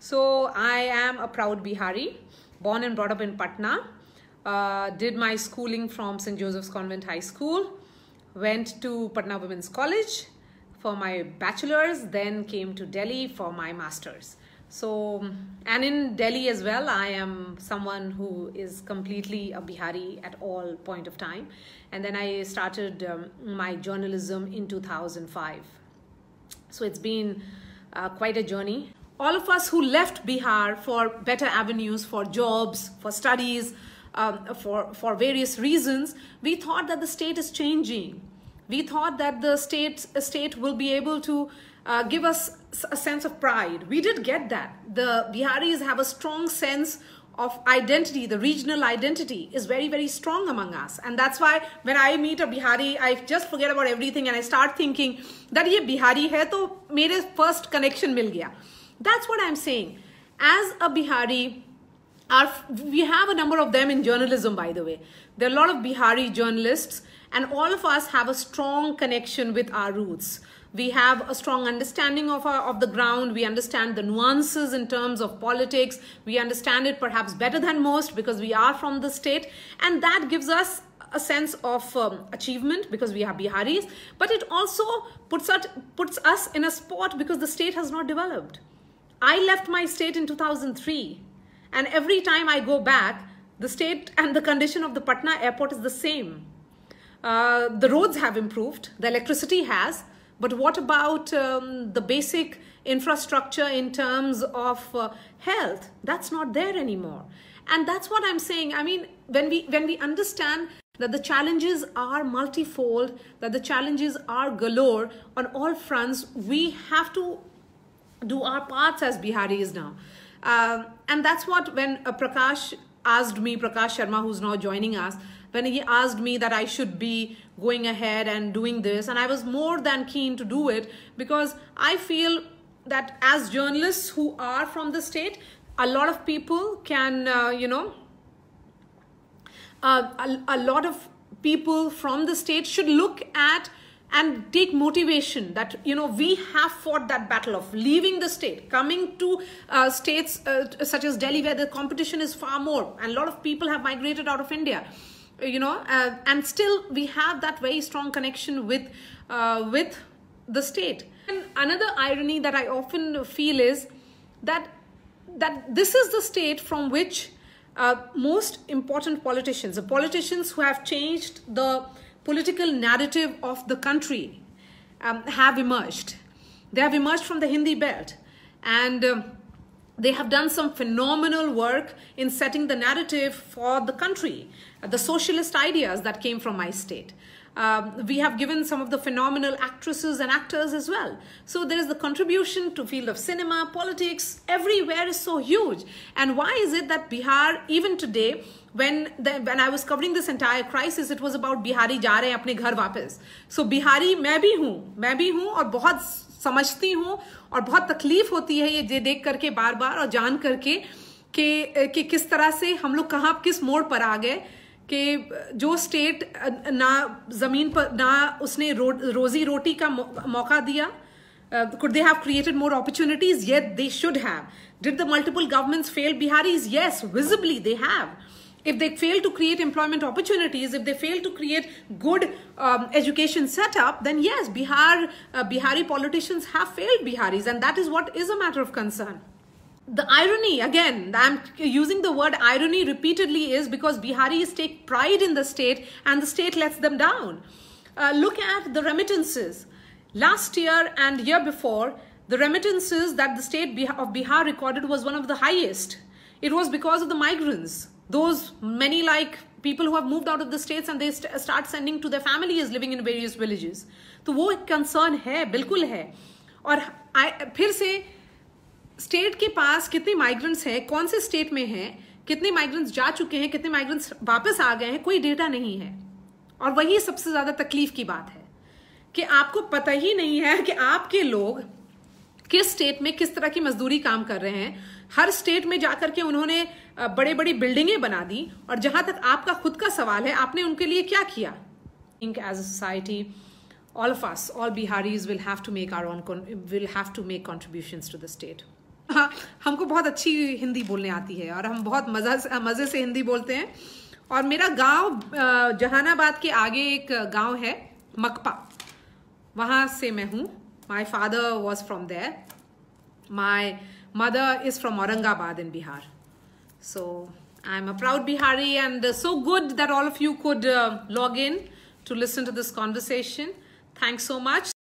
So I am a proud Bihari, born and brought up in Patna. Uh, did my schooling from St. Joseph's Convent High School. Went to Patna Women's College for my bachelor's, then came to Delhi for my master's. So, and in Delhi as well, I am someone who is completely a Bihari at all point of time. And then I started um, my journalism in 2005. So it's been uh, quite a journey all of us who left Bihar for better avenues, for jobs, for studies, um, for, for various reasons, we thought that the state is changing. We thought that the state, uh, state will be able to uh, give us a sense of pride. We did get that. The Biharis have a strong sense of identity, the regional identity is very, very strong among us. And that's why when I meet a Bihari, I just forget about everything and I start thinking that ye Bihari hai, to mere first connection mil gaya. That's what I'm saying. As a Bihari, our, we have a number of them in journalism, by the way. There are a lot of Bihari journalists, and all of us have a strong connection with our roots we have a strong understanding of our, of the ground we understand the nuances in terms of politics we understand it perhaps better than most because we are from the state and that gives us a sense of um, achievement because we are biharis but it also puts us puts us in a spot because the state has not developed I left my state in 2003 and every time I go back, the state and the condition of the Patna airport is the same. Uh, the roads have improved, the electricity has, but what about um, the basic infrastructure in terms of uh, health? That's not there anymore. And that's what I'm saying. I mean, when we, when we understand that the challenges are multifold, that the challenges are galore on all fronts, we have to do our parts as Biharis now. Um, and that's what when uh, Prakash asked me, Prakash Sharma, who's now joining us, when he asked me that I should be going ahead and doing this, and I was more than keen to do it because I feel that as journalists who are from the state, a lot of people can, uh, you know, uh, a, a lot of people from the state should look at and take motivation that you know we have fought that battle of leaving the state coming to uh, states uh, such as delhi where the competition is far more and a lot of people have migrated out of india uh, you know uh, and still we have that very strong connection with uh, with the state and another irony that i often feel is that that this is the state from which uh, most important politicians the politicians who have changed the political narrative of the country um, have emerged. They have emerged from the Hindi belt. And um, they have done some phenomenal work in setting the narrative for the country, the socialist ideas that came from my state. Um, we have given some of the phenomenal actresses and actors as well. So there is the contribution to field of cinema, politics, everywhere is so huge. And why is it that Bihar, even today, when the, when I was covering this entire crisis, it was about Bihari ja rahe apne ghar wapas So Bihari मैं भी हूँ, मैं भी हूँ और बहुत समझती हूँ और बहुत तकलीफ होती है ये देख करके bar बार और जान करके कि ki kis tarah se hum log kahan kis मोड़ par aa gaye कि जो state, ना ज़मीन पर ना uh, could they have created more opportunities yet they should have did the multiple governments fail biharis yes visibly they have if they fail to create employment opportunities if they fail to create good um, education setup then yes bihar uh, bihari politicians have failed biharis and that is what is a matter of concern the irony again i'm using the word irony repeatedly is because biharis take pride in the state and the state lets them down uh, look at the remittances last year and year before the remittances that the state of bihar recorded was one of the highest it was because of the migrants those many like people who have moved out of the states and they st start sending to their families living in various villages So, वो concern concern है बिल्कुल है और फिर से state के पास कितने migrants हैं कौन से स्टेट में हैं कितने माइग्रेंट्स जा चुके हैं कितने माइग्रेंट्स वापस आ गए हैं कोई डेटा नहीं है और वही सबसे ज़्यादा तकलीफ की बात है कि आपको पता ही नहीं है कि आपके लोग किस स्टेट में किस तरह की मजदूरी काम कर रहे हैं हर स्टेट में जाकर के उन्होंने बड़े बड़ी बिल्डिंगें बना दी और जहां तक आपका खुद का सवाल है आपने उनके लिए क्या किया think as a society all of us, all Biharis will have to make our own, will have to make contributions to the state. हाँ, हमको बहुत अच्छी हिंदी बोलने आती है और हम बहुत मज़ा मज़े से हिंदी बोलते हैं और मेरा गांव जहानाबाद के आगे एक गांव है मकपा वहां से मैं हूँ my father was from there my mother is from Aurangabad in Bihar so I am a proud Bihari and so good that all of you could log in to listen to this conversation thanks so much